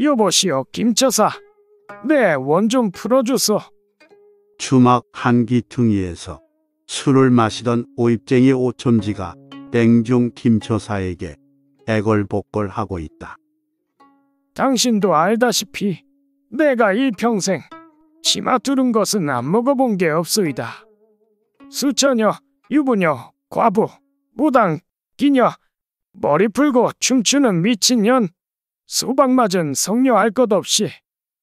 여보시오 김처사 내 원 좀 풀어주소 주막 한기퉁이에서 술을 마시던 오입쟁이 오촌지가 땡중 김처사에게 애걸복걸하고 있다. 당신도 알다시피 내가 일평생 치마 뚫은 것은 안 먹어본 게 없소이다. 수처녀, 유부녀, 과부, 무당, 기녀, 머리 풀고 춤추는 미친년, 수박 맞은 성녀 할 것 없이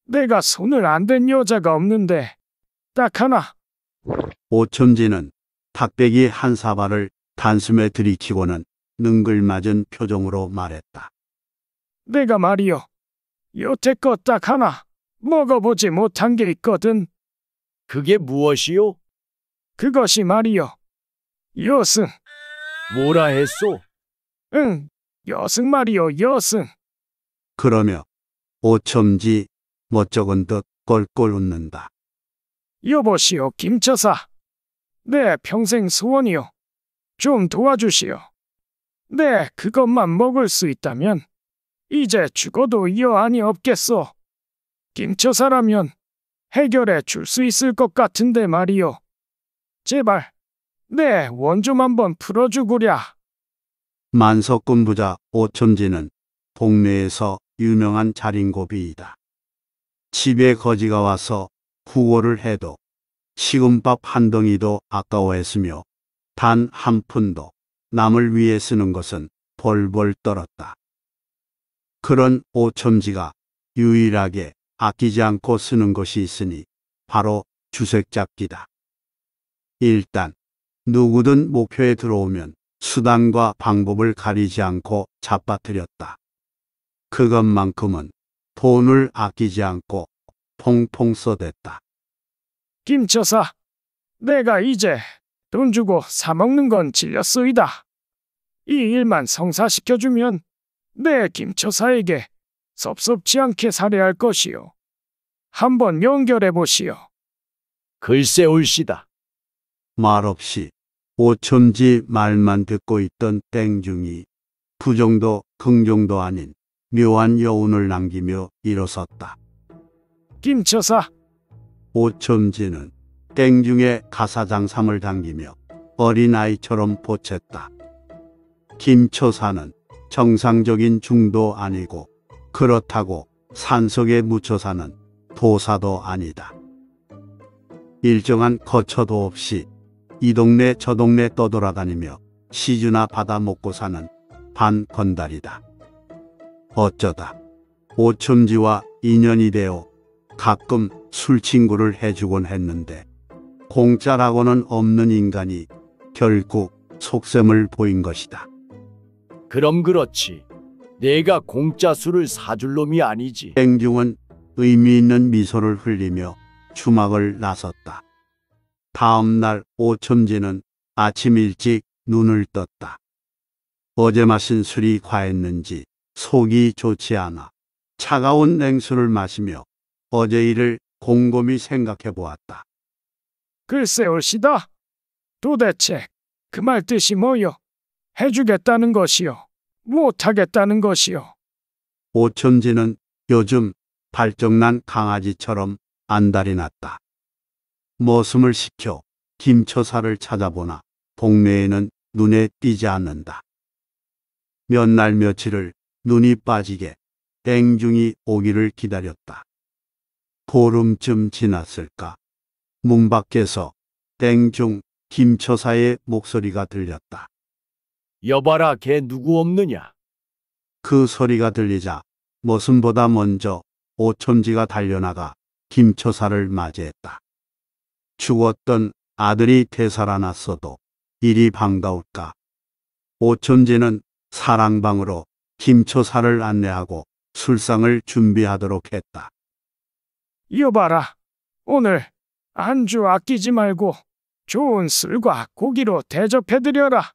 내가 손을 안 댄 여자가 없는데 딱 하나. 오첨지는 탁배기 한 사발을 단숨에 들이치고는 능글맞은 표정으로 말했다. 내가 말이요. 여태껏 딱 하나 먹어보지 못한 게 있거든. 그게 무엇이요? 그것이 말이요. 요승. 뭐라 했소? 응, 여승 말이여 여승. 그러며 오첨지 멋쩍은 듯 꼴꼴 웃는다. 여보시오 김처사. 네 평생 소원이요. 좀 도와주시오. 네 그것만 먹을 수 있다면 이제 죽어도 여한이 없겠소. 김처사라면 해결해 줄 수 있을 것 같은데 말이요. 제발 네, 원 좀 한번 풀어주구랴. 만석군부자 오첨지는 동네에서 유명한 자린고비이다. 집에 거지가 와서 구호를 해도 식음밥 한 덩이도 아까워했으며 단 한 푼도 남을 위해 쓰는 것은 벌벌 떨었다. 그런 오첨지가 유일하게 아끼지 않고 쓰는 것이 있으니 바로 주색잡기다. 일단 누구든 목표에 들어오면 수단과 방법을 가리지 않고 잡아뜨렸다. 그것만큼은 돈을 아끼지 않고 퐁퐁 써댔다. 김처사, 내가 이제 돈 주고 사 먹는 건 질렸소이다. 이 일만 성사시켜주면 내 김처사에게 섭섭지 않게 살해할 것이요. 한번 연결해 보시오. 글쎄 올시다. 말없이 오천지 말만 듣고 있던 땡중이 부정도 긍정도 아닌 묘한 여운을 남기며 일어섰다. 김처사 오천지는 땡중의 가사장삼을 당기며 어린아이처럼 보챘다. 김처사는 정상적인 중도 아니고 그렇다고 산속에 묻혀 사는 도사도 아니다. 일정한 거처도 없이 이 동네 저 동네 떠돌아다니며 시주나 받아 먹고 사는 반 건달이다. 어쩌다 오첨지와 인연이 되어 가끔 술친구를 해주곤 했는데 공짜라고는 없는 인간이 결국 속셈을 보인 것이다. 그럼 그렇지. 내가 공짜 술을 사줄 놈이 아니지. 행중은 의미 있는 미소를 흘리며 주막을 나섰다. 다음 날 오첨지는 아침 일찍 눈을 떴다. 어제 마신 술이 과했는지 속이 좋지 않아 차가운 냉수를 마시며 어제 일을 곰곰이 생각해 보았다. 글쎄옳시다 도대체 그 말 뜻이 뭐요? 해주겠다는 것이요. 못하겠다는 것이요. 오천지는 요즘 발정난 강아지처럼 안달이 났다. 머슴을 시켜 김처사를 찾아보나 동네에는 눈에 띄지 않는다. 몇 날 며칠을 눈이 빠지게 땡중이 오기를 기다렸다. 보름쯤 지났을까 문 밖에서 땡중 김처사의 목소리가 들렸다. 여봐라 걔 누구 없느냐? 그 소리가 들리자 머슴보다 먼저 오촌지가 달려나가 김처사를 맞이했다. 죽었던 아들이 되살아났어도 일이 반가울까. 오천지는 사랑방으로 김초사를 안내하고 술상을 준비하도록 했다. 여봐라. 오늘 안주 아끼지 말고 좋은 술과 고기로 대접해드려라.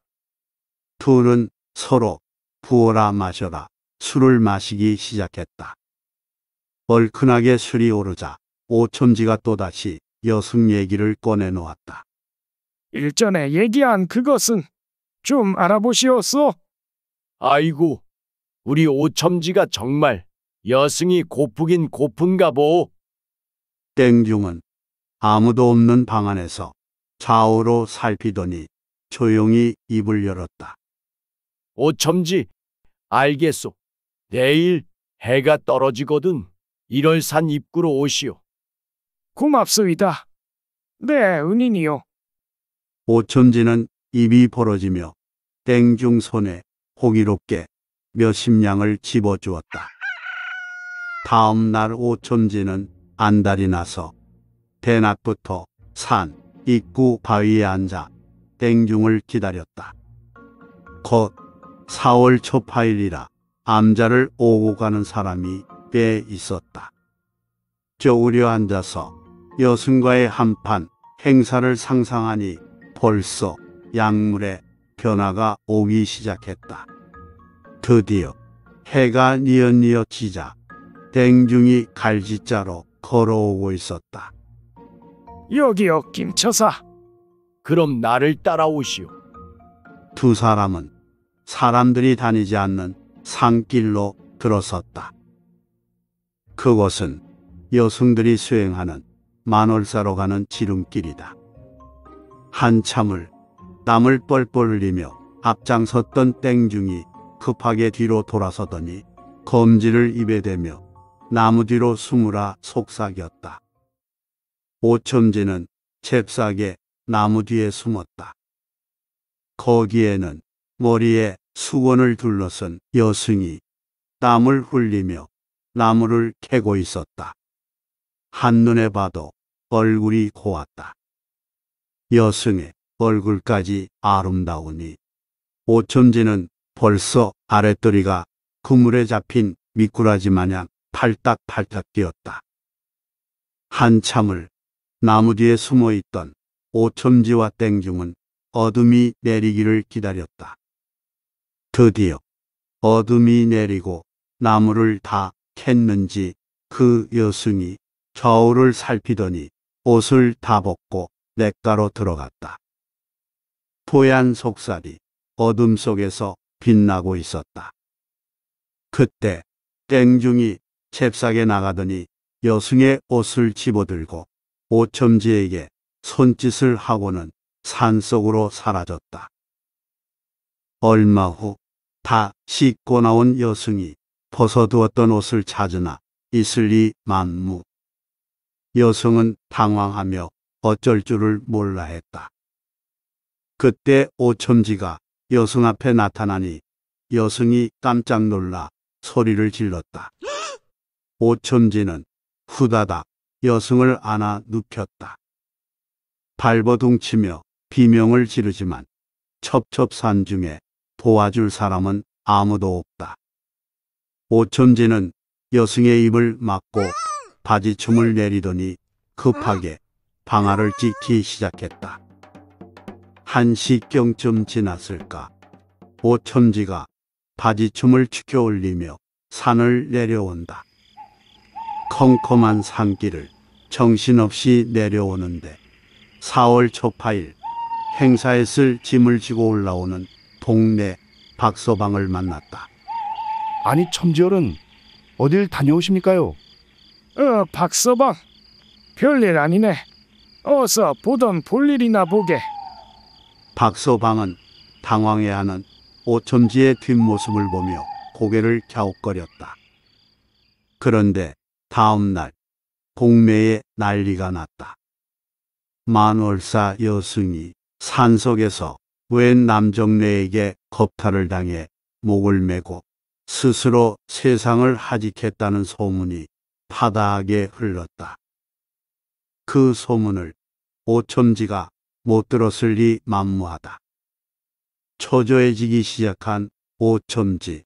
둘은 서로 부어라 마셔라 술을 마시기 시작했다. 얼큰하게 술이 오르자 오첨지가 또다시 여승 얘기를 꺼내놓았다. 일전에 얘기한 그것은 좀 알아보시오소. 아이고, 우리 오첨지가 정말 여승이 고프긴 고픈가 보. 땡중은 아무도 없는 방 안에서 좌우로 살피더니 조용히 입을 열었다. 오첨지, 알겠소. 내일 해가 떨어지거든. 이럴산 입구로 오시오. 고맙습니다 네, 은인이요. 오천지는 입이 벌어지며 땡중 손에 호기롭게 몇십 냥을 집어주었다. 다음 날 오천지는 안달이 나서 대낮부터 산 입구 바위에 앉아 땡중을 기다렸다. 곧 4월 초파일이라 암자를 오고 가는 사람이 꽤 있었다. 쪼우려 앉아서 여승과의 한판 행사를 상상하니 벌써 약물의 변화가 오기 시작했다. 드디어 해가 니엿니엿 지자 댕중이 갈지자로 걸어오고 있었다. 여기요 김처사 그럼 나를 따라오시오 두 사람은 사람들이 다니지 않는 산길로 들어섰다. 그곳은 여승들이 수행하는 만월사로 가는 지름길이다. 한참을 땀을 뻘뻘 흘리며 앞장섰던 땡중이 급하게 뒤로 돌아서더니 검지를 입에 대며 나무 뒤로 숨으라 속삭였다. 오첨지는 잽싸게 나무 뒤에 숨었다. 거기에는 머리에 수건을 둘러쓴 여승이 땀을 흘리며 나무를 캐고 있었다. 한눈에 봐도 얼굴이 고왔다. 여승의 얼굴까지 아름다우니 오첨지는 벌써 아랫도리가 그물에 잡힌 미꾸라지 마냥 팔딱팔딱 뛰었다. 한참을 나무 뒤에 숨어 있던 오첨지와 땡중은 어둠이 내리기를 기다렸다. 드디어 어둠이 내리고 나무를 다 캤는지 그 여승이 좌우를 살피더니 옷을 다 벗고 냇가로 들어갔다. 포얀 속살이 어둠 속에서 빛나고 있었다. 그때 땡중이 잽싸게 나가더니 여승의 옷을 집어들고 오첨지에게 손짓을 하고는 산속으로 사라졌다. 얼마 후 다 씻고 나온 여승이 벗어두었던 옷을 찾으나 이슬이 만무 여성은 당황하며 어쩔 줄을 몰라 했다. 그때 오첨지가 여성 앞에 나타나니 여성이 깜짝 놀라 소리를 질렀다. 오첨지는 후다닥 여성을 안아 눕혔다. 발버둥치며 비명을 지르지만 첩첩산 중에 도와줄 사람은 아무도 없다. 오첨지는 여성의 입을 막고 바지춤을 음. 내리더니 급하게 방아를 찢기 음. 시작했다. 한 시경쯤 지났을까 오천지가 바지춤을 치켜 올리며 산을 내려온다. 컴컴한 산길을 정신없이 내려오는데 4월 초파일 행사에 쓸 짐을 지고 올라오는 동네 박서방을 만났다. 아니 첨지열은 어딜 다녀오십니까요? 어, 박서방. 별일 아니네. 어서 보던 볼일이나 보게. 박서방은 당황해하는 오첨지의 뒷모습을 보며 고개를 갸웃거렸다. 그런데 다음 날 공매에 난리가 났다. 만월사 여승이 산속에서 웬남정네에게 겁탈을 당해 목을 메고 스스로 세상을 하직했다는 소문이 바닥에 흘렀다. 그 소문을 오첨지가 못 들었을 리 만무하다. 초조해지기 시작한 오첨지.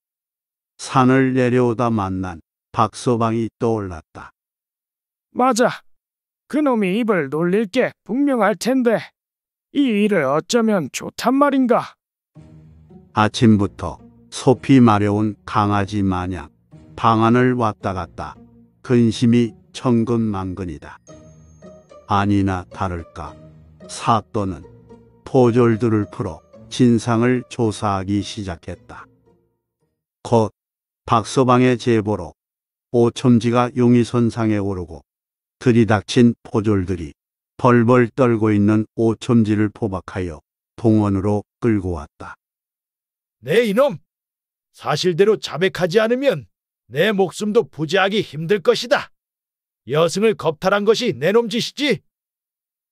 산을 내려오다 만난 박서방이 떠올랐다. 맞아. 그놈이 입을 놀릴 게 분명할 텐데 이 일을 어쩌면 좋단 말인가. 아침부터 소피 마려운 강아지 마냥 방안을 왔다 갔다 근심이 천근만근이다. 아니나 다를까 사또는 포졸들을 풀어 진상을 조사하기 시작했다. 곧 박서방의 제보로 오첨지가 용의선상에 오르고 들이닥친 포졸들이 벌벌 떨고 있는 오첨지를 포박하여 동원으로 끌고 왔다. 내 네, 이놈! 사실대로 자백하지 않으면 내 목숨도 부지하기 힘들 것이다. 여승을 겁탈한 것이 내놈 짓이지.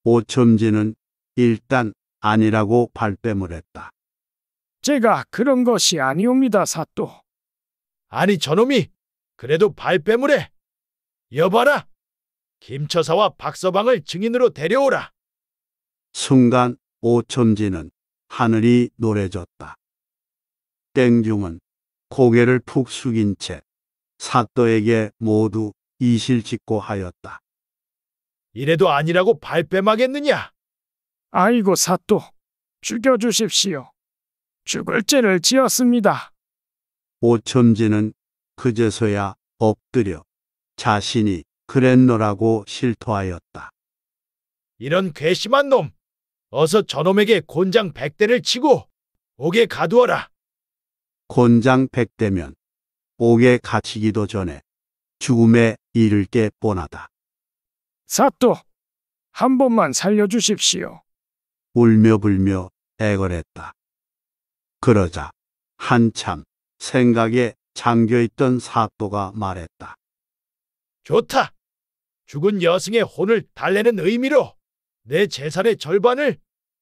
오첨지는 일단 아니라고 발뺌을 했다. 제가 그런 것이 아니옵니다, 사또. 아니 저놈이 그래도 발뺌을 해. 여봐라. 김처사와 박서방을 증인으로 데려오라. 순간 오첨지는 하늘이 노래졌다. 땡중은 고개를 푹 숙인 채 사또에게 모두 이실직고 하였다. 이래도 아니라고 발뺌하겠느냐? 아이고 사또, 죽여주십시오. 죽을 죄를 지었습니다. 오첨지는 그제서야 엎드려 자신이 그랬노라고 실토하였다. 이런 괘씸한 놈! 어서 저놈에게 곤장 백대를 치고 옥에 가두어라! 곤장 백대면 옥에 갇히기도 전에 죽음에 이를 게 뻔하다. 사또, 한 번만 살려주십시오. 울며 불며 애걸했다. 그러자 한참 생각에 잠겨있던 사또가 말했다. 좋다. 죽은 여승의 혼을 달래는 의미로 내 재산의 절반을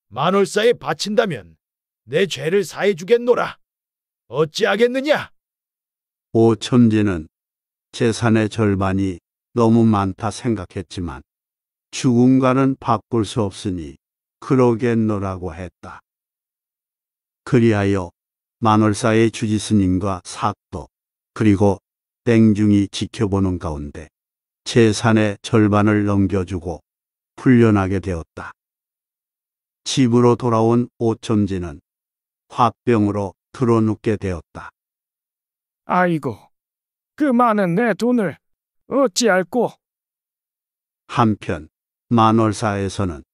만월사에 바친다면 내 죄를 사해주겠노라. 어찌하겠느냐? 오천지는 재산의 절반이 너무 많다 생각했지만 죽음과는 바꿀 수 없으니 그러겠노라고 했다. 그리하여 만월사의 주지스님과 삭도 그리고 땡중이 지켜보는 가운데 재산의 절반을 넘겨주고 훈련하게 되었다. 집으로 돌아온 오천지는 화병으로 드러눕게 되었다. 아이고, 그 많은 내 돈을 어찌알고? 한편 만월사에서는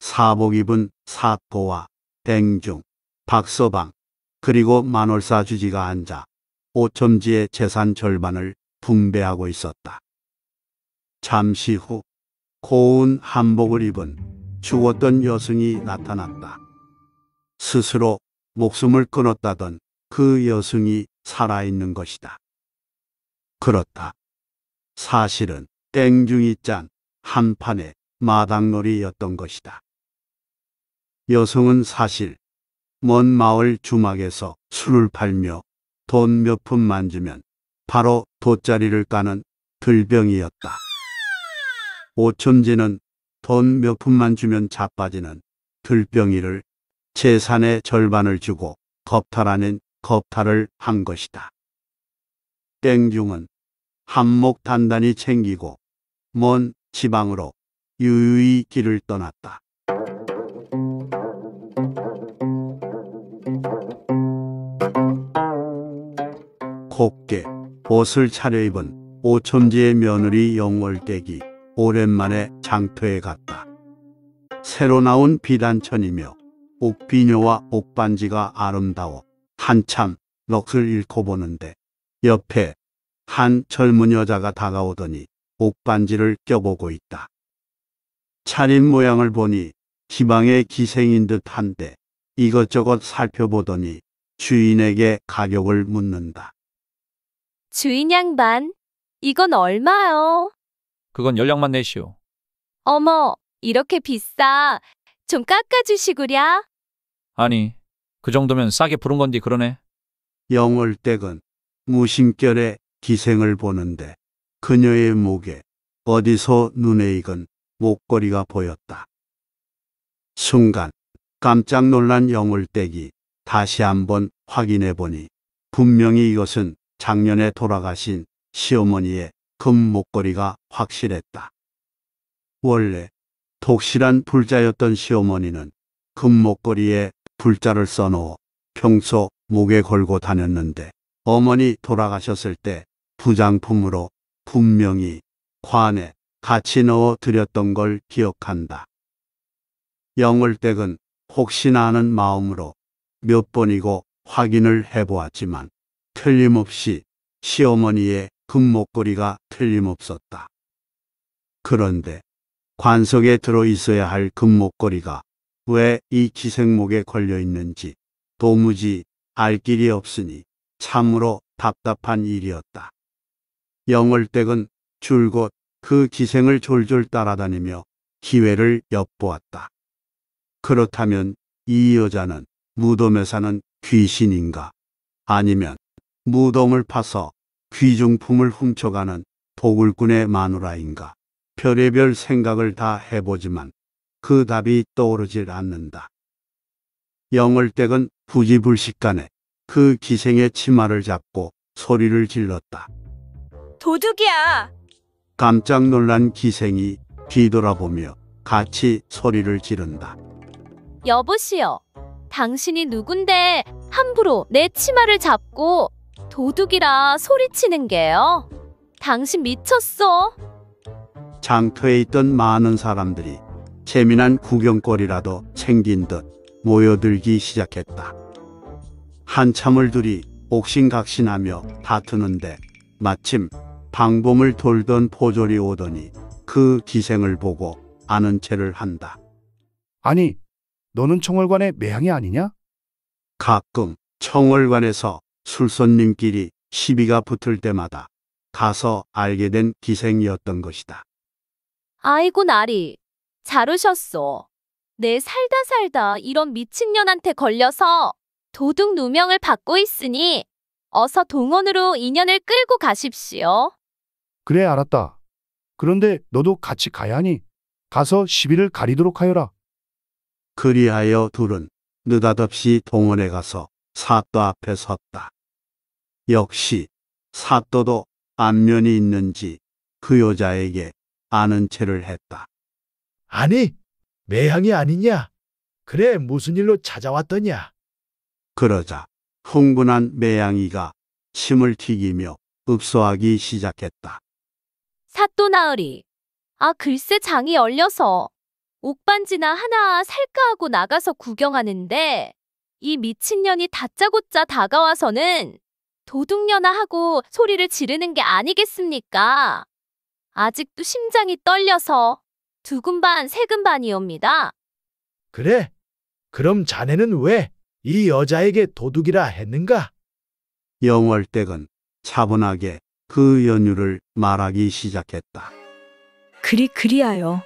사복 입은 사토와 댕중, 박서방, 그리고 만월사 주지가 앉아 오첨지의 재산 절반을 분배하고 있었다. 잠시 후 고운 한복을 입은 죽었던 여승이 나타났다. 스스로 목숨을 끊었다던 그 여승이 살아있는 것이다. 그렇다. 사실은 땡중이 짠 한판의 마당놀이였던 것이다. 여성은 사실 먼 마을 주막에서 술을 팔며 돈 몇 푼 만지면 바로 돗자리를 까는 들병이었다. 오촌지는 돈 몇 푼만 주면 자빠지는 들병이를 재산의 절반을 주고 겁탈하는 겁탈을 한 것이다. 땡중은 한몫 단단히 챙기고 먼 지방으로 유유히 길을 떠났다. 곱게 옷을 차려입은 오촌지의 며느리 영월댁이 오랜만에 장터에 갔다. 새로 나온 비단천이며 옥비녀와 옥반지가 아름다워 한참 넋을 잃고 보는데 옆에 한 젊은 여자가 다가오더니 옥반지를 껴보고 있다. 차린 모양을 보니 지방의 기생인 듯한데 이것저것 살펴보더니 주인에게 가격을 묻는다. 주인 양반, 이건 얼마요? 그건 연락만 내시오. 어머, 이렇게 비싸. 좀 깎아주시구랴. 아니, 그 정도면 싸게 부른 건디 그러네. 영월댁은 무심결에 기생을 보는데 그녀의 목에 어디서 눈에 익은 목걸이가 보였다. 순간 깜짝 놀란 영월댁이 다시 한번 확인해 보니 분명히 이것은 작년에 돌아가신 시어머니의 금 목걸이가 확실했다. 원래 독실한 불자였던 시어머니는 금 목걸이에 불자를 써놓어 평소 목에 걸고 다녔는데 어머니 돌아가셨을 때 부장품으로 분명히 관에 같이 넣어 드렸던 걸 기억한다. 영월댁은 혹시나 하는 마음으로 몇 번이고 확인을 해보았지만 틀림없이 시어머니의 금목걸이가 틀림없었다. 그런데 관석에 들어 있어야 할 금목걸이가 왜이 기생목에 걸려 있는지 도무지 알 길이 없으니 참으로 답답한 일이었다. 영월댁은 줄곧 그 기생을 졸졸 따라다니며 기회를 엿보았다. 그렇다면 이 여자는 무덤에 사는 귀신인가? 아니면 무덤을 파서 귀중품을 훔쳐가는 도굴꾼의 마누라인가? 별의별 생각을 다 해보지만 그 답이 떠오르질 않는다. 영월댁은 부지불식간에 그 기생의 치마를 잡고 소리를 질렀다. 도둑이야! 깜짝 놀란 기생이 뒤돌아보며 같이 소리를 지른다. 여보시여, 당신이 누군데 함부로 내 치마를 잡고 도둑이라 소리치는 게요? 당신 미쳤어? 장터에 있던 많은 사람들이 재미난 구경거리라도 챙긴듯 모여들기 시작했다. 한참을 둘이 옥신각신하며 다투는데 마침 방범을 돌던 포졸이 오더니 그 기생을 보고 아는 채를 한다. 아니, 너는 청월관의 매양이 아니냐? 가끔 청월관에서 술손님끼리 시비가 붙을 때마다 가서 알게 된 기생이었던 것이다. 아이고 나리, 잘 오셨소. 내 네, 살다 살다 이런 미친년한테 걸려서 도둑 누명을 받고 있으니 어서 동원으로 인연을 끌고 가십시오. 그래 알았다. 그런데 너도 같이 가야 하니 가서 시비를 가리도록 하여라. 그리하여 둘은 느닷없이 동원에 가서 사또 앞에 섰다. 역시 사또도 안면이 있는지 그 여자에게 아는 체를 했다. 아니, 매향이 아니냐? 그래, 무슨 일로 찾아왔더냐? 그러자 흥분한 매양이가 침을 튀기며 읍소하기 시작했다. 사또 나으리. 아, 글쎄 장이 얼려서 옥반지나 하나 살까 하고 나가서 구경하는데 이 미친년이 다짜고짜 다가와서는 도둑년아 하고 소리를 지르는 게 아니겠습니까? 아직도 심장이 떨려서 두근 반, 세근 반이옵니다. 그래? 그럼 자네는 왜 이 여자에게 도둑이라 했는가? 영월댁은 차분하게 그 연유를 말하기 시작했다. 그리 그리하여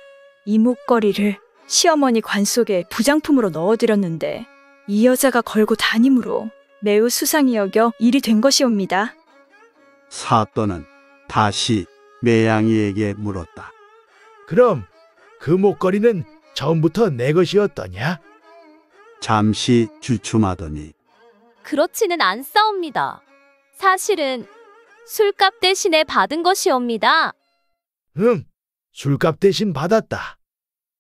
이 목걸이를 시어머니 관 속에 부장품으로 넣어드렸는데 이 여자가 걸고 다니므로 매우 수상히 여겨 일이 된 것이옵니다. 사또는 다시 매양이에게 물었다. 그럼 그 목걸이는 처음부터 내 것이었더냐? 잠시 주춤하더니 그렇지는 않사옵니다. 사실은 술값 대신에 받은 것이옵니다. 응, 술값 대신 받았다.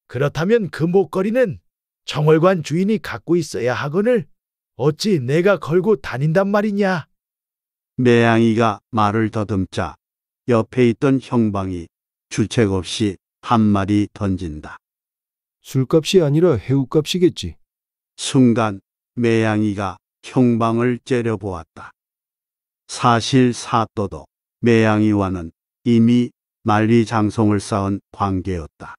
그렇다면 그 목걸이는 정월관 주인이 갖고 있어야 하거늘 어찌 내가 걸고 다닌단 말이냐? 매양이가 말을 더듬자 옆에 있던 형방이 주책 없이 한 마리 던진다. 술값이 아니라 해우값이겠지. 순간 매양이가 형방을 째려보았다. 사실 사또도 매양이와는 이미 만리장성을 쌓은 관계였다.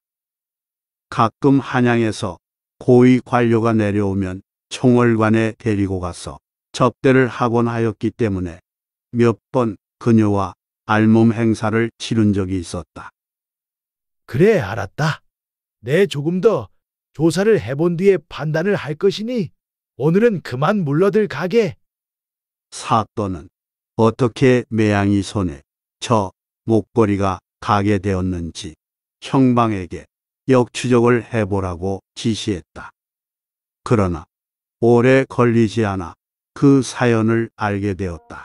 가끔 한양에서 고위 관료가 내려오면 총월관에 데리고 가서 접대를 하곤 하였기 때문에 몇 번 그녀와 알몸 행사를 치른 적이 있었다. 그래, 알았다. 내 조금 더 조사를 해본 뒤에 판단을 할 것이니 오늘은 그만 물러들 가게. 사또는 어떻게 매양이 손에 저 목걸이가 가게 되었는지 형방에게 역추적을 해보라고 지시했다. 그러나 오래 걸리지 않아 그 사연을 알게 되었다.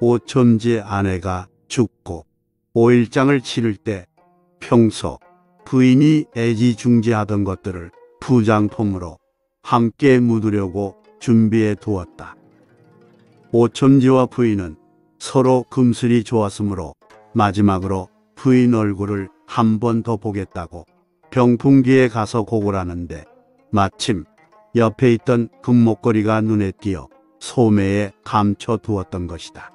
오첨지 아내가 죽고 오일장을 치를 때 평소 부인이 애지중지하던 것들을 부장품으로 함께 묻으려고 준비해 두었다. 오첨지와 부인은 서로 금슬이 좋았으므로 마지막으로 부인 얼굴을 한 번 더 보겠다고 병풍기에 가서 고골라는데 마침 옆에 있던 금목걸이가 눈에 띄어 소매에 감춰 두었던 것이다.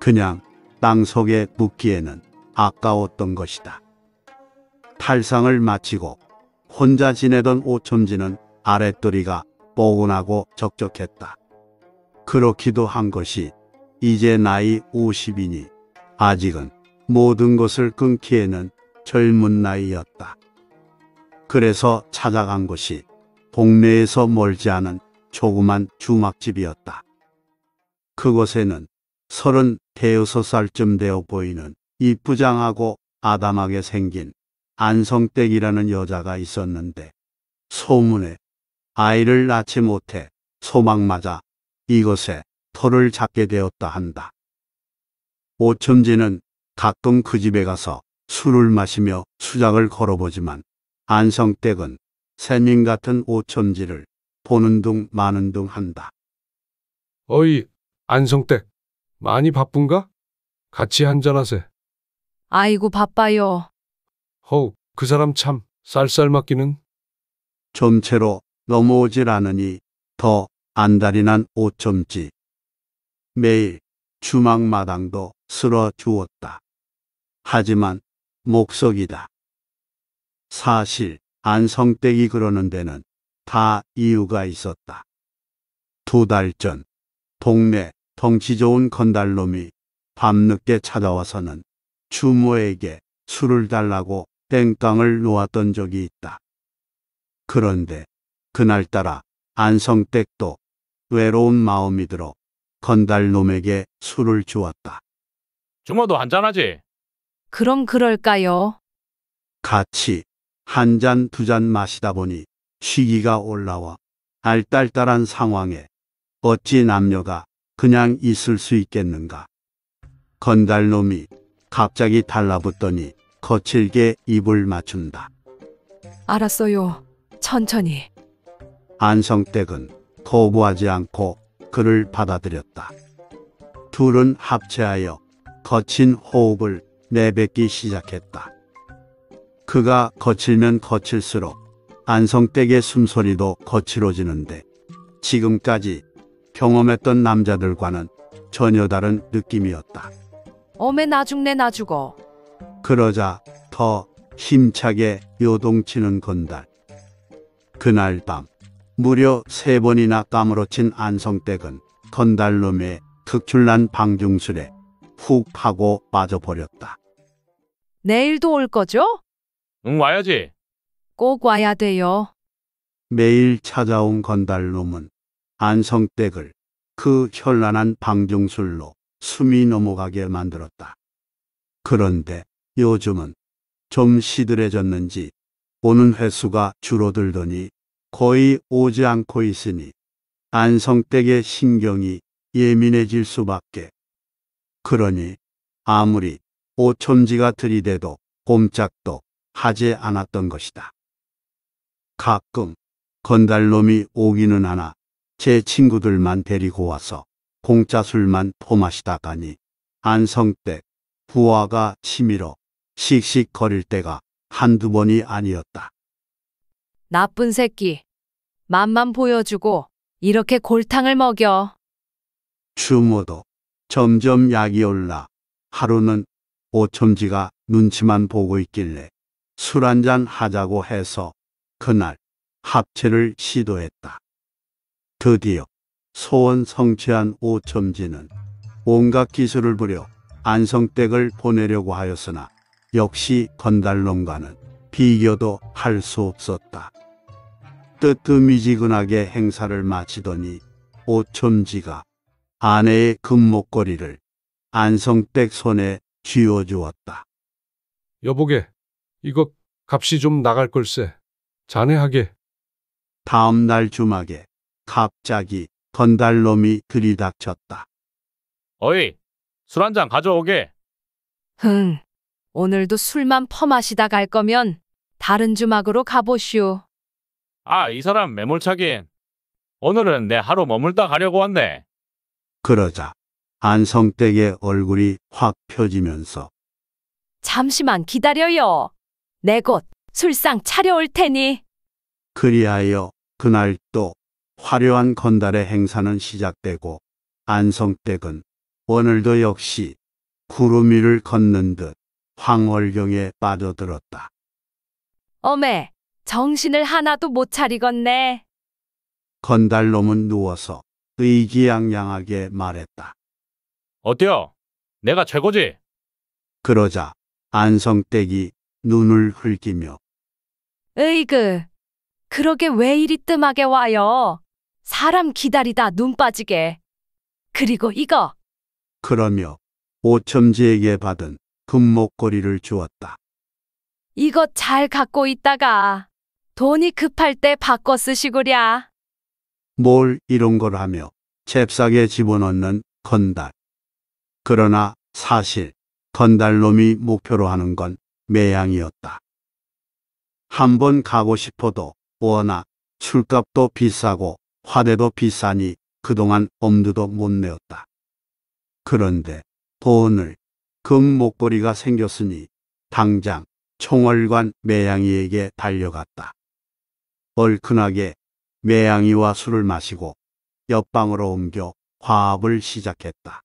그냥 땅속에 묻기에는 아까웠던 것이다. 탈상을 마치고 혼자 지내던 오첨지는 아랫도리가 뻐근하고 적적했다. 그렇기도 한 것이 이제 나이 50이니 아직은 모든 것을 끊기에는 젊은 나이였다. 그래서 찾아간 것이 동네에서 멀지 않은 조그만 주막집이었다. 그곳에는 서른 대여섯 살쯤 되어 보이는 이쁘장하고 아담하게 생긴 안성댁이라는 여자가 있었는데 소문에 아이를 낳지 못해 소망맞아 이것에 터를 잡게 되었다 한다. 오첨지는 가끔 그 집에 가서 술을 마시며 수작을 걸어보지만 안성댁은 새님 같은 오첨지를 보는 둥 마는 둥 한다. 어이, 안성댁. 많이 바쁜가? 같이 한잔하세. 아이고 바빠요. 허우, 그 사람 참 쌀쌀맞기는. 점체로 넘어오질 않으니 더 안달이난 오점지. 매일 주막마당도 쓸어 주었다. 하지만 목석이다. 사실 안성댁이 그러는 데는 다 이유가 있었다. 두 달 전 동네 덩치 좋은 건달놈이 밤늦게 찾아와서는 주모에게 술을 달라고 땡깡을 놓았던 적이 있다. 그런데 그날따라 안성댁도 외로운 마음이 들어 건달놈에게 술을 주었다. 중어도 한잔하지? 그럼 그럴까요? 같이 한 잔 두 잔 마시다 보니 취기가 올라와 알딸딸한 상황에 어찌 남녀가 그냥 있을 수 있겠는가. 건달놈이 갑자기 달라붙더니 거칠게 입을 맞춘다. 알았어요. 천천히. 안성댁은 거부하지 않고 그를 받아들였다. 둘은 합체하여 거친 호흡을 내뱉기 시작했다. 그가 거칠면 거칠수록 안성댁의 숨소리도 거칠어지는데 지금까지 경험했던 남자들과는 전혀 다른 느낌이었다. 어메 나죽네 나죽어. 그러자 더 힘차게 요동치는 건달. 그날 밤 무려 세 번이나 까무러친 안성댁은 건달놈의 특출난 방중술에 훅 하고 빠져버렸다. 내일도 올 거죠? 응, 와야지. 꼭 와야 돼요. 매일 찾아온 건달놈은 안성댁을 그 현란한 방중술로 숨이 넘어가게 만들었다. 그런데 요즘은 좀 시들해졌는지 오는 횟수가 줄어들더니 거의 오지 않고 있으니 안성댁의 신경이 예민해질 수밖에. 그러니 아무리 오촌지가 들이대도 꼼짝도 하지 않았던 것이다. 가끔 건달놈이 오기는 하나 제 친구들만 데리고 와서 공짜 술만 퍼마시다 가니 안성댁 부하가 치밀어 씩씩 거릴 때가 한두 번이 아니었다. 나쁜 새끼. 맛만 보여주고 이렇게 골탕을 먹여. 추모도 점점 약이 올라 하루는 오첨지가 눈치만 보고 있길래 술 한 잔 하자고 해서 그날 합체를 시도했다. 드디어 소원 성취한 오첨지는 온갖 기술을 부려 안성댁을 보내려고 하였으나 역시 건달놈과는 비교도 할 수 없었다. 뜨뜨미지근하게 행사를 마치더니 오촌지가 아내의 금목걸이를 안성댁 손에 쥐어주었다. 여보게, 이거 값이 좀 나갈 걸세. 자네하게. 다음 날 주막에 갑자기 건달놈이 들이닥쳤다. 어이, 술 한 잔 가져오게. 흥, 오늘도 술만 퍼마시다 갈 거면 다른 주막으로 가보시오. 아, 이 사람 매몰차긴. 오늘은 내 하루 머물다 가려고 왔네. 그러자 안성댁의 얼굴이 확 펴지면서 잠시만 기다려요. 내 곧 술상 차려올 테니. 그리하여 그날 또 화려한 건달의 행사는 시작되고 안성댁은 오늘도 역시 구름 위를 걷는 듯 황월경에 빠져들었다. 어메, 정신을 하나도 못차리겄네 건달놈은 누워서 의기양양하게 말했다. 어때요? 내가 최고지? 그러자 안성댁이 눈을 흘기며 으이그, 그러게 왜 이리 뜸하게 와요? 사람 기다리다 눈 빠지게. 그리고 이거, 그러며 오첨지에게 받은 금목걸이를 주었다. 이것 잘 갖고 있다가 돈이 급할 때 바꿔 쓰시구랴. 뭘 이런 걸 하며 잽싸게 집어넣는 건달. 그러나 사실 건달놈이 목표로 하는 건 매양이었다. 한번 가고 싶어도 워낙 술값도 비싸고 화대도 비싸니 그동안 엄두도 못 내었다. 그런데 돈을 금 목걸이가 생겼으니 당장 총월관 매양이에게 달려갔다. 얼큰하게 매양이와 술을 마시고 옆방으로 옮겨 화합을 시작했다.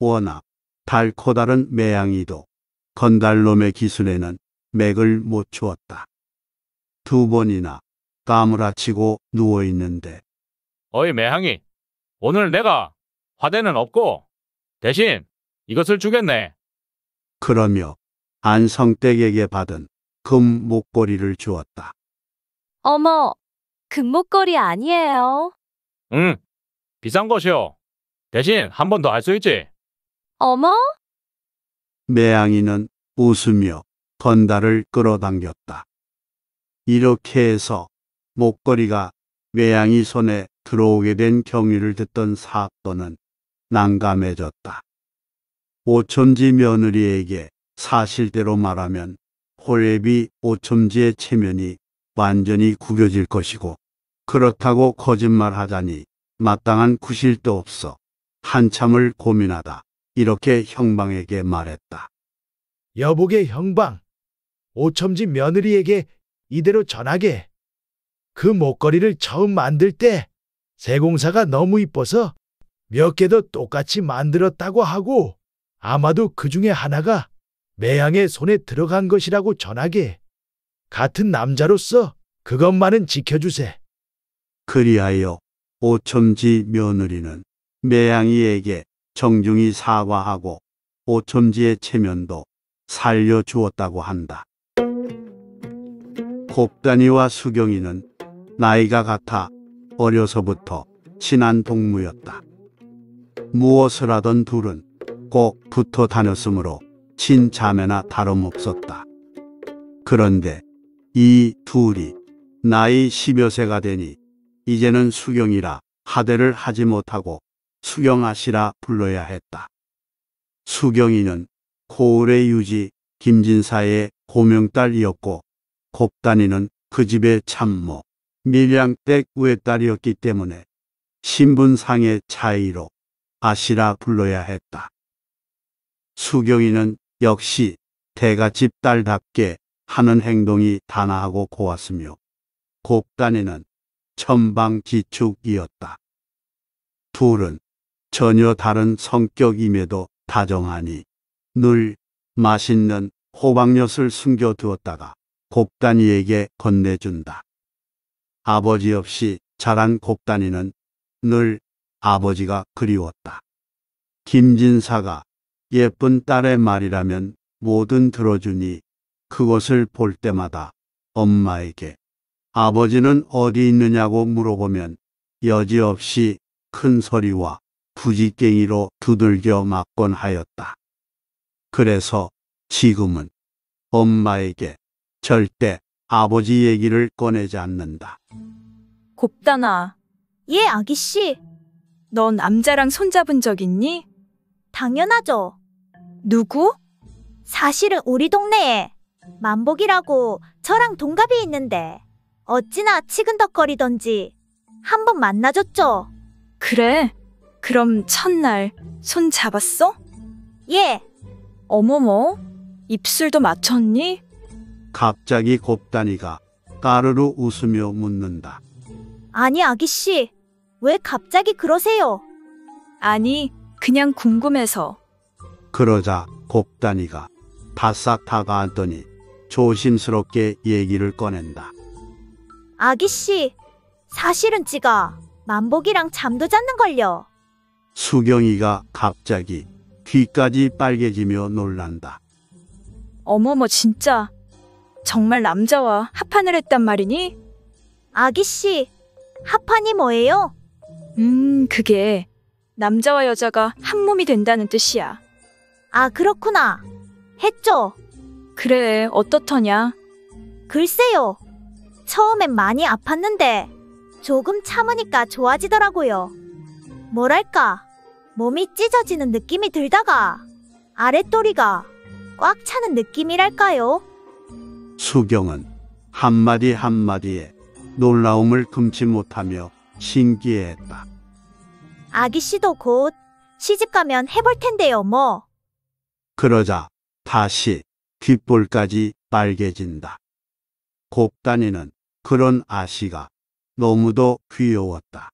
워낙 달코다른 매양이도 건달놈의 기술에는 맥을 못 주었다. 두 번이나 까무라치고 누워있는데 어이 매양이 오늘 내가 화대는 없고 대신 이것을 주겠네. 그러며 안성댁에게 받은 금 목걸이를 주었다. 어머, 금목걸이 아니에요. 응, 비싼 것이요. 대신 한 번 더 할 수 있지. 어머? 매양이는 웃으며 건달을 끌어당겼다. 이렇게 해서 목걸이가 매양이 손에 들어오게 된 경위를 듣던 사또는 난감해졌다. 오첨지 며느리에게 사실대로 말하면 호랩이 오첨지의 체면이 완전히 구겨질 것이고 그렇다고 거짓말하자니 마땅한 구실도 없어 한참을 고민하다 이렇게 형방에게 말했다. 여보게 형방, 오첨지 며느리에게 이대로 전하게. 그 목걸이를 처음 만들 때 세공사가 너무 이뻐서 몇개도 똑같이 만들었다고 하고 아마도 그 중에 하나가 매양의 손에 들어간 것이라고 전하게. 같은 남자로서 그것만은 지켜주세. 그리하여 오첨지 며느리는 매양이에게 정중히 사과하고 오첨지의 체면도 살려주었다고 한다. 곱단이와 수경이는 나이가 같아 어려서부터 친한 동무였다. 무엇을 하던 둘은 하고 붙어 다녔으므로 친자매나 다름없었다. 그런데 이 둘이 나이 십여 세가 되니 이제는 수경이라 하대를 하지 못하고 수경아시라 불러야 했다. 수경이는 고을의 유지 김진사의 고명딸이었고 곱단이는 그 집의 참모 뭐 밀양댁 외딸이었기 때문에 신분상의 차이로 아시라 불러야 했다. 수경이는 역시 대가집 딸답게 하는 행동이 단아하고 고왔으며 곱단이는 천방지축이었다. 둘은 전혀 다른 성격임에도 다정하니 늘 맛있는 호박엿을 숨겨두었다가 곱단이에게 건네준다. 아버지 없이 자란 곱단이는 늘 아버지가 그리웠다. 김진사가 예쁜 딸의 말이라면 뭐든 들어주니 그것을 볼 때마다 엄마에게 아버지는 어디 있느냐고 물어보면 여지없이 큰 소리와 부지깽이로 두들겨 맞곤 하였다. 그래서 지금은 엄마에게 절대 아버지 얘기를 꺼내지 않는다. 곱다나. 얘 예, 아기씨. 넌 남자랑 손잡은 적 있니? 당연하죠. 누구? 사실은 우리 동네에 만복이라고 저랑 동갑이 있는데 어찌나 치근덕거리던지 한번 만나줬죠. 그래. 그럼 첫날 손 잡았어? 예, 어머머. 입술도 맞췄니? 갑자기 곱다니가 까르르 웃으며 묻는다. 아니 아기씨, 왜 갑자기 그러세요? 아니, 그냥 궁금해서. 그러자 곱단이가 바싹 다가앉더니 조심스럽게 얘기를 꺼낸다. 아기씨, 사실은 지가 만복이랑 잠도 잤는걸요. 수경이가 갑자기 귀까지 빨개지며 놀란다. 어머머 진짜 정말 남자와 합판을 했단 말이니? 아기씨, 합판이 뭐예요? 음, 그게 남자와 여자가 한 몸이 된다는 뜻이야. 아, 그렇구나. 했죠? 그래, 어떻더냐? 글쎄요. 처음엔 많이 아팠는데 조금 참으니까 좋아지더라고요. 뭐랄까, 몸이 찢어지는 느낌이 들다가 아랫도리가 꽉 차는 느낌이랄까요? 수경은 한마디 한마디에 놀라움을 금치 못하며 신기해했다. 아기 씨도 곧 시집 가면 해볼 텐데요, 뭐. 그러자 다시 귓볼까지 빨개진다. 곱다니는 그런 아씨가 너무도 귀여웠다.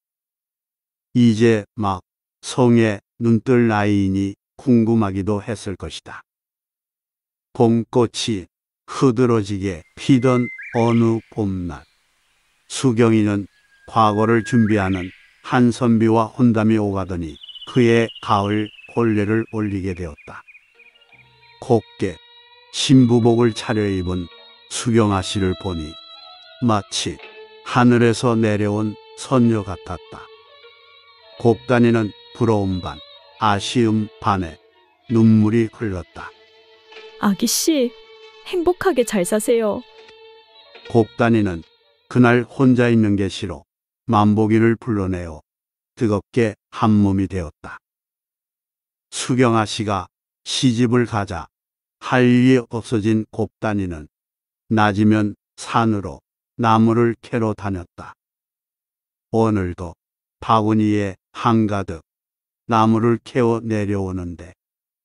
이제 막 성에 눈뜰 나이니 궁금하기도 했을 것이다. 봄꽃이 흐드러지게 피던 어느 봄날, 수경이는 과거를 준비하는 한 선비와 혼담이 오가더니 그의 가을 혼례를 올리게 되었다. 곱게 신부복을 차려입은 수경아 씨를 보니 마치 하늘에서 내려온 선녀 같았다. 곱단이는 부러움 반, 아쉬움 반에 눈물이 흘렀다. 아기씨, 행복하게 잘 사세요. 곱단이는 그날 혼자 있는 게 싫어 만보기를 불러내어 뜨겁게 한 몸이 되었다. 수경아 씨가 시집을 가자 할 일이 없어진 곱단이는 낮이면 산으로 나무를 캐러 다녔다. 오늘도 바구니에 한가득 나무를 캐어 내려오는데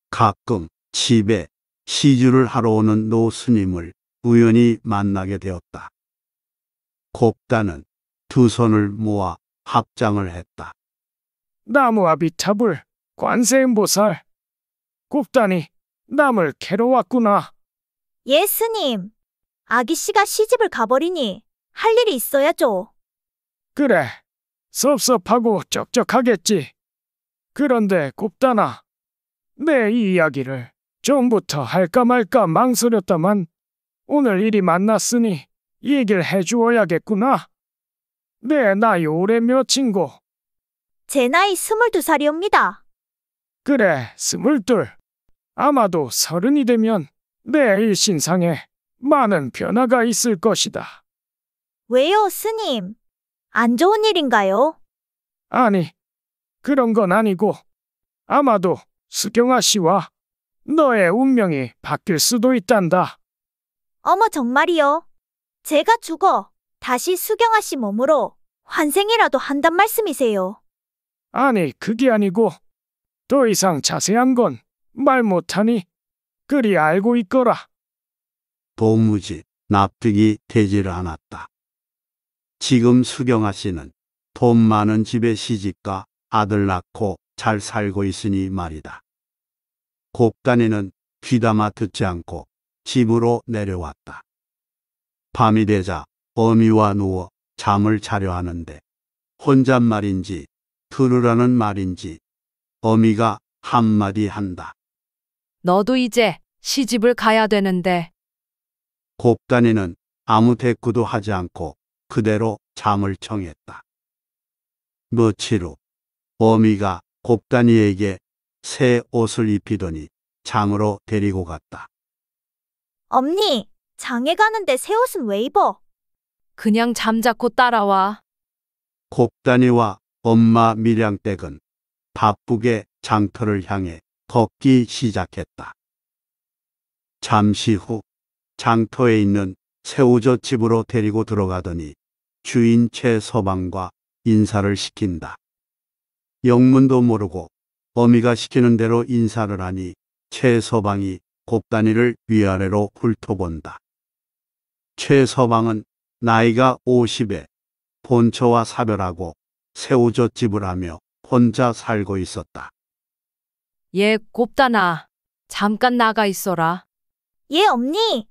가끔 집에 시주를 하러 오는 노스님을 우연히 만나게 되었다. 곱단은 두 손을 모아 합장을 했다. 나무와 비탑을 관세음보살 곱다니 남을 캐러 왔구나. 예, 수님 아기씨가 시집을 가버리니 할 일이 있어야죠. 그래. 섭섭하고 적적하겠지. 그런데 곱다나내이 이야기를 좀부터 할까 말까 망설였다만 오늘 일이 만났으니 얘기를 해주어야겠구나. 네, 나요 올해 몇 친구? 제 나이 스물두 살이옵니다 그래, 스물둘. 아마도 서른이 되면 내 일신상에 많은 변화가 있을 것이다. 왜요, 스님? 안 좋은 일인가요? 아니, 그런 건 아니고 아마도 수경아 씨와 너의 운명이 바뀔 수도 있단다. 어머, 정말이요? 제가 죽어 다시 수경아 씨 몸으로 환생이라도 한단 말씀이세요. 아니, 그게 아니고 더 이상 자세한 건 말 못하니 그리 알고 있거라. 도무지 납득이 되질 않았다. 지금 수경아 씨는 돈 많은 집에 시집가 아들 낳고 잘 살고 있으니 말이다. 곱단이는 귀담아 듣지 않고 집으로 내려왔다. 밤이 되자 어미와 누워 잠을 자려 하는데 혼잣말인지 들으라는 말인지 어미가 한마디 한다. 너도 이제 시집을 가야 되는데 곱다니는 아무 대꾸도 하지 않고 그대로 잠을 청했다. 며칠 후 어미가 곱다니에게 새 옷을 입히더니 장으로 데리고 갔다. 엄니, 장에 가는데 새 옷은 왜 입어? 그냥 잠자코 따라와. 곱다니와 엄마 밀양댁은 바쁘게 장터를 향해 걷기 시작했다. 잠시 후 장터에 있는 새우젓 집으로 데리고 들어가더니 주인 최 서방과 인사를 시킨다. 영문도 모르고 어미가 시키는 대로 인사를 하니 최 서방이 곱다니를 위아래로 훑어본다. 최 서방은 나이가 50에 본처와 사별하고 새우젓집을 하며 혼자 살고 있었다. 예, 곱다나. 잠깐 나가 있어라. 예, 언니.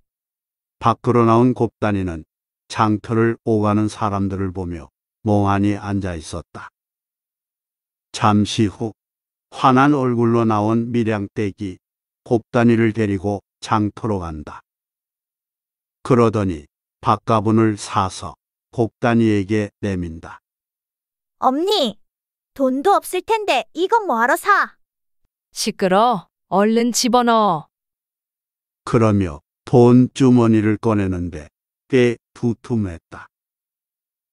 밖으로 나온 곱다니는 장터를 오가는 사람들을 보며 멍하니 앉아 있었다. 잠시 후 환한 얼굴로 나온 밀양떼기 곱다니를 데리고 장터로 간다. 그러더니 박가분을 사서 곡단이에게 내민다. 엄니, 돈도 없을 텐데 이건 뭐하러 사? 시끄러. 얼른 집어넣어. 그러며 돈 주머니를 꺼내는데 꽤 두툼했다.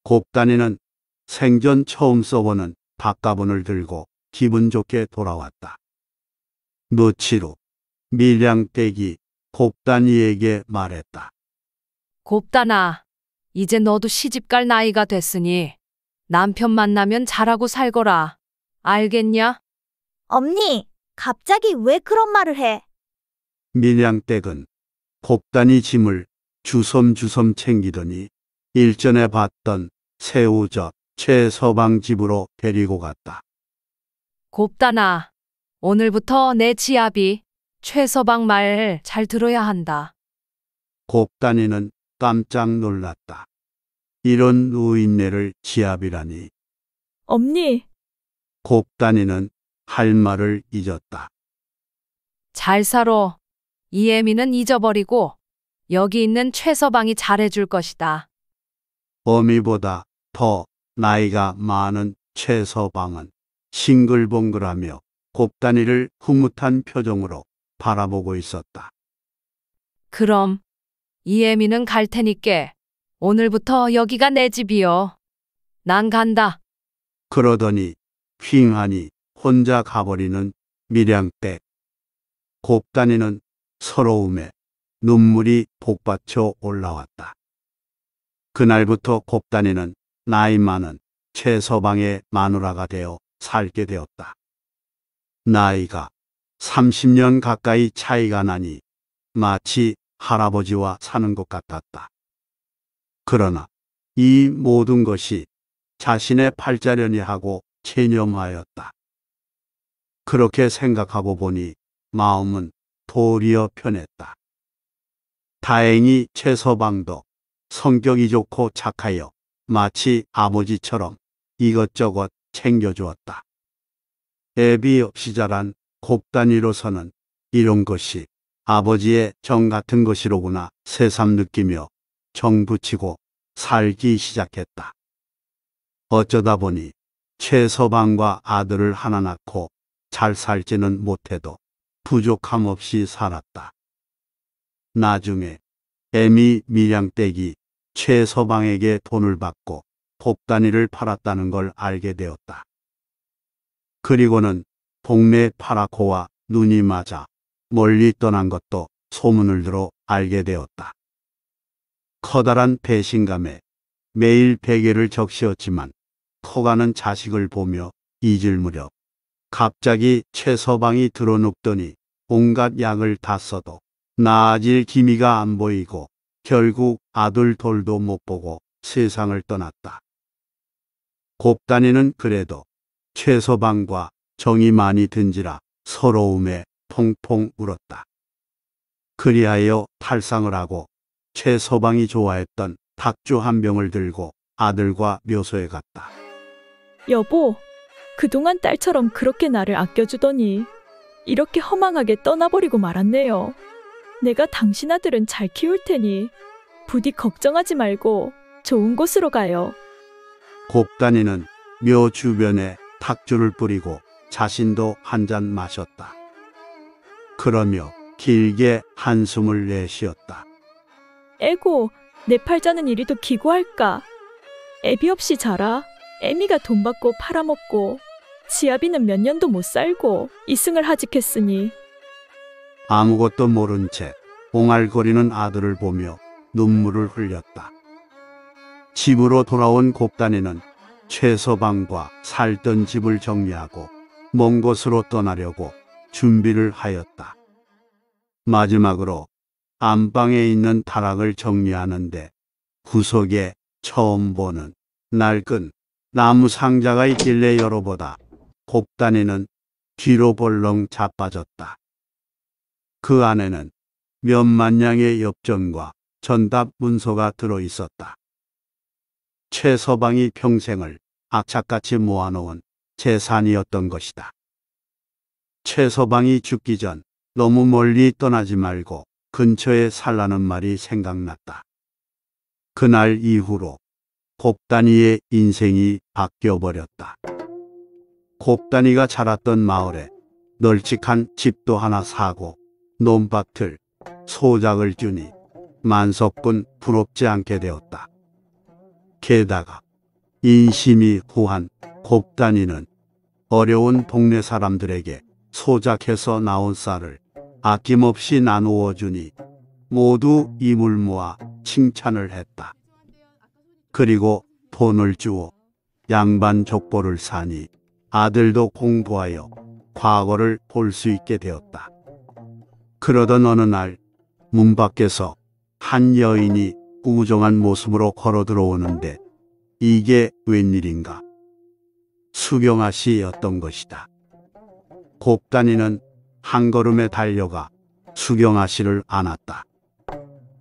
곱단이는 생전 처음 써보는 박가분을 들고 기분 좋게 돌아왔다. 며칠 후 밀양 댁이 곱단이에게 말했다. 곱다나. 이제 너도 시집 갈 나이가 됐으니 남편 만나면 잘하고 살거라. 알겠냐? 엄니 갑자기 왜 그런 말을 해? 민양댁은곱다니 짐을 주섬주섬 챙기더니 일전에 봤던 새우젓 최서방 집으로 데리고 갔다. 곱다나. 오늘부터 내 지압이 최서방 말 잘 들어야 한다. 곱다니는 깜짝 놀랐다. 이런 노인네를 지압이라니. 엄니. 곱단이는 할 말을 잊었다. 잘 살아. 이혜미는 잊어버리고 여기 있는 최서방이 잘해줄 것이다. 어미보다 더 나이가 많은 최서방은 싱글벙글하며 곱단이를 흐뭇한 표정으로 바라보고 있었다. 그럼 이혜미는 갈 테니께 오늘부터 여기가 내 집이요. 난 간다. 그러더니 휑하니 혼자 가버리는 밀양댁. 곱다니는 서러움에 눈물이 복받쳐 올라왔다. 그날부터 곱다니는 나이 많은 최서방의 마누라가 되어 살게 되었다. 나이가 30년 가까이 차이가 나니 마치 할아버지와 사는 것 같았다. 그러나 이 모든 것이 자신의 팔자련이하고 체념하였다. 그렇게 생각하고 보니 마음은 도리어 편했다. 다행히 최서방도 성격이 좋고 착하여 마치 아버지처럼 이것저것 챙겨주었다. 애비 없이 자란 곱단위로서는 이런 것이 아버지의 정 같은 것이로구나 새삼 느끼며 정 붙이고 살기 시작했다. 어쩌다 보니 최서방과 아들을 하나 낳고 잘 살지는 못해도 부족함 없이 살았다. 나중에 애미 밀양댁이 최서방에게 돈을 받고 복단이를 팔았다는 걸 알게 되었다. 그리고는 동네 파라코와 눈이 맞아 멀리 떠난 것도 소문을 들어 알게 되었다. 커다란 배신감에 매일 베개를 적시었지만 커가는 자식을 보며 잊을 무렵 갑자기 최서방이 들어눕더니 온갖 약을 다 써도 나아질 기미가 안 보이고 결국 아들 돌도 못 보고 세상을 떠났다. 곱단이는 그래도 최서방과 정이 많이 든지라 서러움에 퐁퐁 울었다. 그리하여 탈상을 하고 최서방이 좋아했던 닭주 한 병을 들고 아들과 묘소에 갔다. 여보, 그동안 딸처럼 그렇게 나를 아껴주더니 이렇게 허망하게 떠나버리고 말았네요. 내가 당신 아들은 잘 키울 테니 부디 걱정하지 말고 좋은 곳으로 가요. 곱단이는 묘 주변에 탁주를 뿌리고 자신도 한 잔 마셨다. 그러며 길게 한숨을 내쉬었다. 에고, 내 팔자는 이리도 기고할까? 애비 없이 자라. 애미가 돈 받고 팔아먹고 지아비는 몇 년도 못 살고 이승을 하직했으니 아무것도 모른 채 옹알거리는 아들을 보며 눈물을 흘렸다. 집으로 돌아온 곱단이는 최서방과 살던 집을 정리하고 먼 곳으로 떠나려고 준비를 하였다. 마지막으로 안방에 있는 타락을 정리하는데 구석에 처음 보는 낡은 나무 상자가 있길래 열어보다 곱단이는 뒤로 벌렁 자빠졌다. 그 안에는 몇만 양의 엽전과 전답 문서가 들어 있었다. 최서방이 평생을 악착같이 모아놓은 재산이었던 것이다. 최서방이 죽기 전 너무 멀리 떠나지 말고 근처에 살라는 말이 생각났다. 그날 이후로 곱단이의 인생이 바뀌어버렸다. 곱단이가 자랐던 마을에 널찍한 집도 하나 사고 논밭을 소작을 주니 만석군 부럽지 않게 되었다. 게다가 인심이 후한 곱단이는 어려운 동네 사람들에게 소작해서 나온 쌀을 아낌없이 나누어 주니 모두 이물 모아 칭찬을 했다. 그리고 돈을 주어 양반 족보를 사니 아들도 공부하여 과거를 볼 수 있게 되었다. 그러던 어느 날 문 밖에서 한 여인이 우정한 모습으로 걸어 들어오는데 이게 웬일인가? 수경아 씨였던 것이다. 곱다니는 한 걸음에 달려가 수경 아씨를 안았다.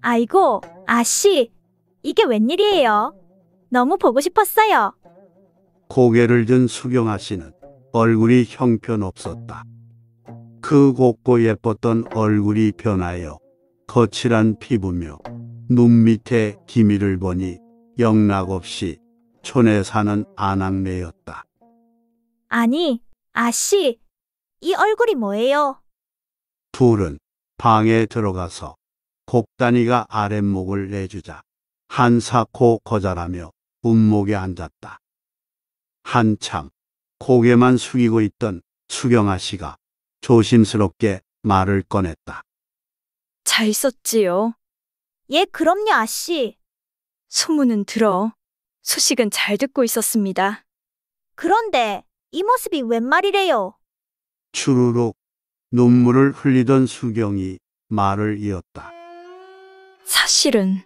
아이고, 아씨, 이게 웬일이에요? 너무 보고 싶었어요. 고개를 든 수경 아씨는 얼굴이 형편없었다. 그 곱고 예뻤던 얼굴이 변하여 거칠한 피부며 눈 밑에 기미를 보니 영락없이 촌에 사는 아낙네였다. 아니, 아씨, 이 얼굴이 뭐예요? 둘은 방에 들어가서 곡단이가 아랫목을 내주자 한사코 거절하며 운목에 앉았다. 한참 고개만 숙이고 있던 수경아 씨가 조심스럽게 말을 꺼냈다. 잘 썼지요. 예, 그럼요, 아씨. 소문은 들어. 소식은 잘 듣고 있었습니다. 그런데 이 모습이 웬 말이래요? 추루룩 눈물을 흘리던 수경이 말을 이었다. 사실은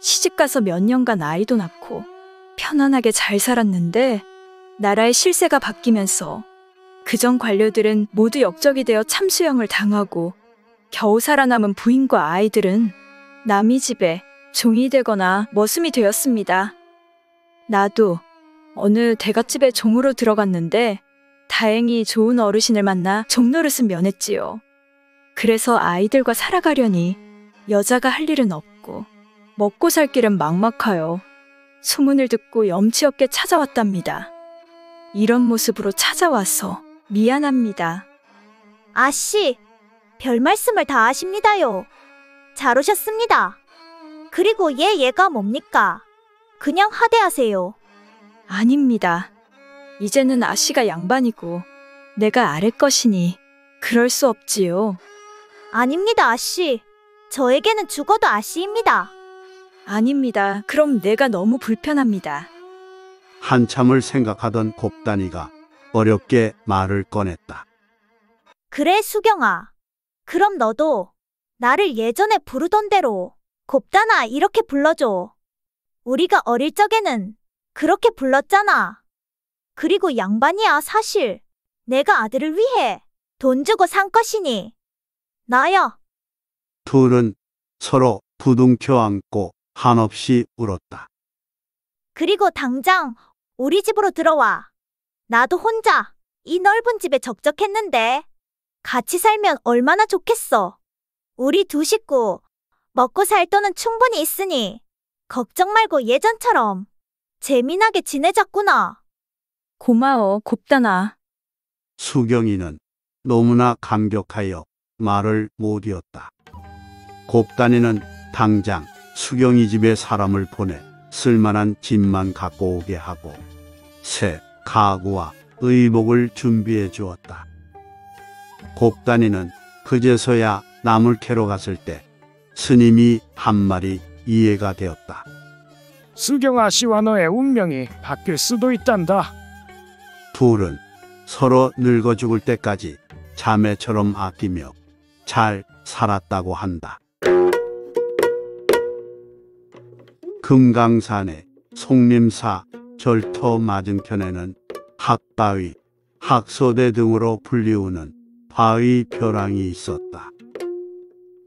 시집가서 몇 년간 아이도 낳고 편안하게 잘 살았는데 나라의 실세가 바뀌면서 그전 관료들은 모두 역적이 되어 참수형을 당하고 겨우 살아남은 부인과 아이들은 남이 집에 종이 되거나 머슴이 되었습니다. 나도 어느 대갓집에 종으로 들어갔는데 다행히 좋은 어르신을 만나 종노릇은 면했지요. 그래서 아이들과 살아가려니 여자가 할 일은 없고 먹고 살 길은 막막하여 소문을 듣고 염치없게 찾아왔답니다. 이런 모습으로 찾아와서 미안합니다. 아씨, 별 말씀을 다 하십니다요. 잘 오셨습니다. 그리고 얘 얘가 뭡니까? 그냥 하대하세요. 아닙니다. 이제는 아씨가 양반이고 내가 아래 것이니 그럴 수 없지요. 아닙니다, 아씨. 저에게는 죽어도 아씨입니다. 아닙니다. 그럼 내가 너무 불편합니다. 한참을 생각하던 곱다니가 어렵게 말을 꺼냈다. 그래, 수경아. 그럼 너도 나를 예전에 부르던 대로 곱다나 이렇게 불러줘. 우리가 어릴 적에는 그렇게 불렀잖아. 그리고 양반이야, 사실. 내가 아들을 위해 돈 주고 산 것이니. 나야. 둘은 서로 부둥켜 안고 한없이 울었다. 그리고 당장 우리 집으로 들어와. 나도 혼자 이 넓은 집에 적적했는데 같이 살면 얼마나 좋겠어. 우리 두 식구 먹고 살 돈은 충분히 있으니 걱정 말고 예전처럼 재미나게 지내자꾸나. 고마워, 곱다나. 수경이는 너무나 감격하여 말을 못 이었다. 곱다니는 당장 수경이 집에 사람을 보내 쓸만한 짐만 갖고 오게 하고 새 가구와 의복을 준비해 주었다. 곱다니는 그제서야 남을 캐러 갔을 때 스님이 한 말이 이해가 되었다. 수경아 씨와 너의 운명이 바뀔 수도 있단다. 둘은 서로 늙어 죽을 때까지 자매처럼 아끼며 잘 살았다고 한다. 금강산의 송림사 절터 맞은편에는 학바위, 학소대 등으로 불리우는 바위 벼랑이 있었다.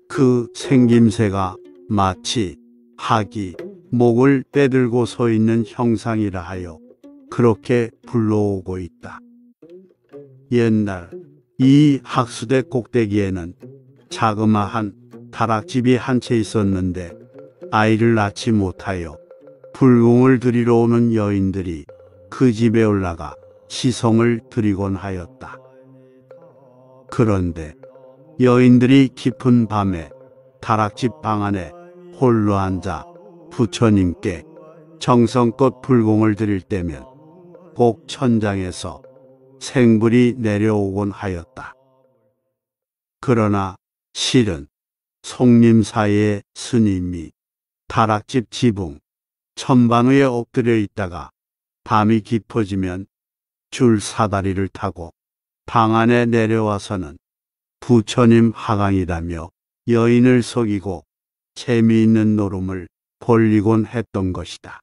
그 생김새가 마치 학이 목을 빼들고 서 있는 형상이라 하여 그렇게 불러오고 있다. 옛날 이 학수대 꼭대기에는 자그마한 다락집이 한 채 있었는데 아이를 낳지 못하여 불공을 들이러 오는 여인들이 그 집에 올라가 시성을 드리곤 하였다. 그런데 여인들이 깊은 밤에 다락집 방 안에 홀로 앉아 부처님께 정성껏 불공을 드릴 때면 복천장에서 생불이 내려오곤 하였다. 그러나 실은 송림사의 스님이 다락집 지붕 천방에 엎드려 있다가 밤이 깊어지면 줄 사다리를 타고 방 안에 내려와서는 부처님 하강이라며 여인을 속이고 재미있는 노름을 벌리곤 했던 것이다.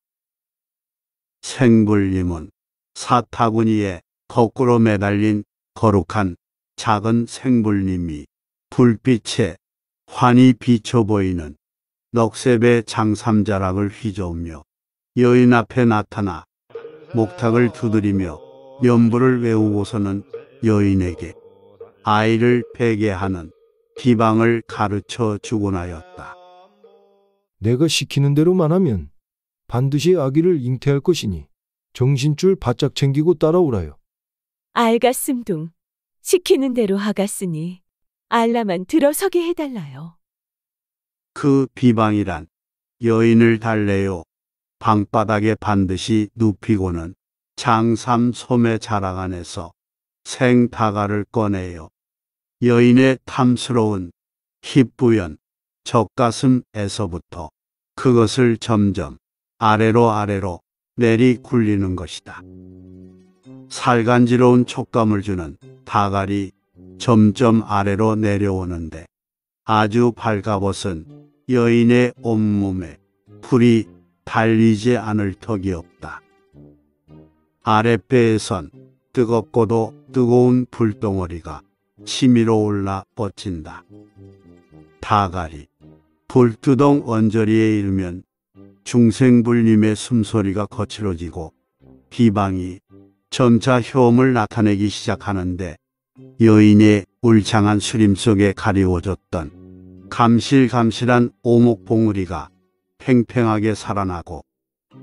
생불님은 사타구니에 거꾸로 매달린 거룩한 작은 생물님이 불빛에 환히 비춰 보이는 넉셉의 장삼자락을 휘저으며 여인 앞에 나타나 목탁을 두드리며 연부를 외우고서는 여인에게 아이를 베게하는 비방을 가르쳐 주곤 하였다. 내가 시키는 대로만 하면 반드시 아기를 잉태할 것이니 정신줄 바짝 챙기고 따라오라요. 알갔음둥. 시키는 대로 하갔으니 알라만 들어서게 해달라요. 그 비방이란 여인을 달래요. 방바닥에 반드시 눕히고는 장삼 소매 자락 안에서 생다가를 꺼내요. 여인의 탐스러운 힙부연 적가슴에서부터 그것을 점점 아래로 아래로 내리 굴리는 것이다. 살간지러운 촉감을 주는 다갈이 점점 아래로 내려오는데 아주 발가벗은 여인의 온몸에 풀이 달리지 않을 턱이 없다. 아랫배에선 뜨겁고도 뜨거운 불덩어리가 치밀어 올라 뻗친다. 다갈이 불두덩 언저리에 이르면 중생불님의 숨소리가 거칠어지고 비방이 점차 효험을 나타내기 시작하는데 여인의 울창한 수림 속에 가리워졌던 감실감실한 오목봉우리가 팽팽하게 살아나고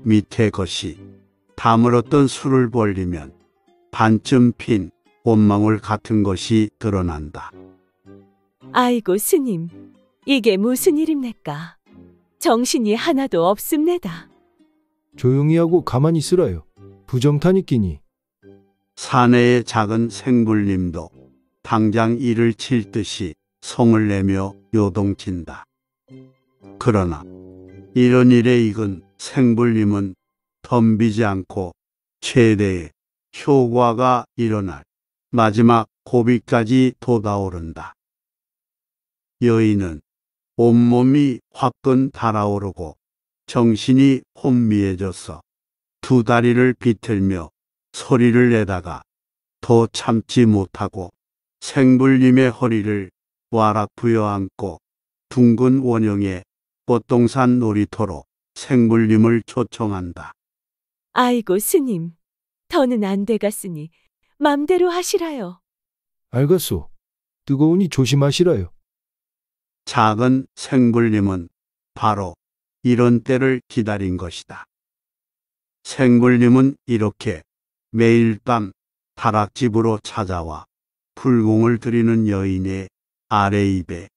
밑에 것이 다물었던 술을 벌리면 반쯤 핀 원망울 같은 것이 드러난다. 아이고 스님, 이게 무슨 일입니까? 정신이 하나도 없습니다. 조용히 하고 가만히 있으라요. 부정타니끼니. 사내의 작은 생물님도 당장 이를 칠 듯이 성을 내며 요동친다. 그러나 이런 일에 익은 생불님은 덤비지 않고 최대의 효과가 일어날 마지막 고비까지 돋아오른다. 여인은 온몸이 화끈 달아오르고 정신이 혼미해져서두 다리를 비틀며 소리를 내다가 더 참지 못하고 생불님의 허리를 와락 부여안고 둥근 원형의 꽃동산 놀이터로 생불님을 초청한다. 아이고 스님, 더는 안 돼갔으니 맘대로 하시라요. 알겠소. 뜨거우니 조심하시라요. 작은 생굴님은 바로 이런 때를 기다린 것이다. 생굴님은 이렇게 매일 밤 다락집으로 찾아와 불공을 드리는 여인의 아래입에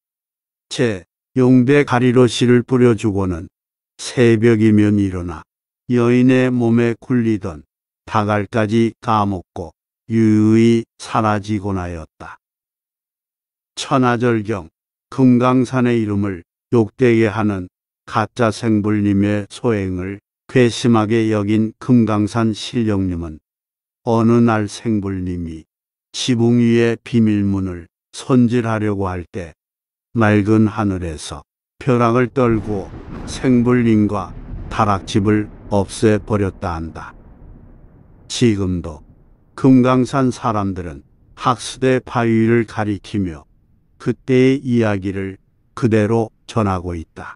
제 용배 가리로 씨를 뿌려주고는 새벽이면 일어나 여인의 몸에 굴리던 다갈까지 까먹고 유유히 사라지고나였다 천하절경 금강산의 이름을 욕되게 하는 가짜 생불님의 소행을 괘씸하게 여긴 금강산 실령님은 어느 날 생불님이 지붕 위의 비밀문을 손질하려고 할 때 맑은 하늘에서 벼락을 떨고 생불님과 다락집을 없애버렸다 한다. 지금도 금강산 사람들은 학수대 바위를 가리키며 그때의 이야기를 그대로 전하고 있다.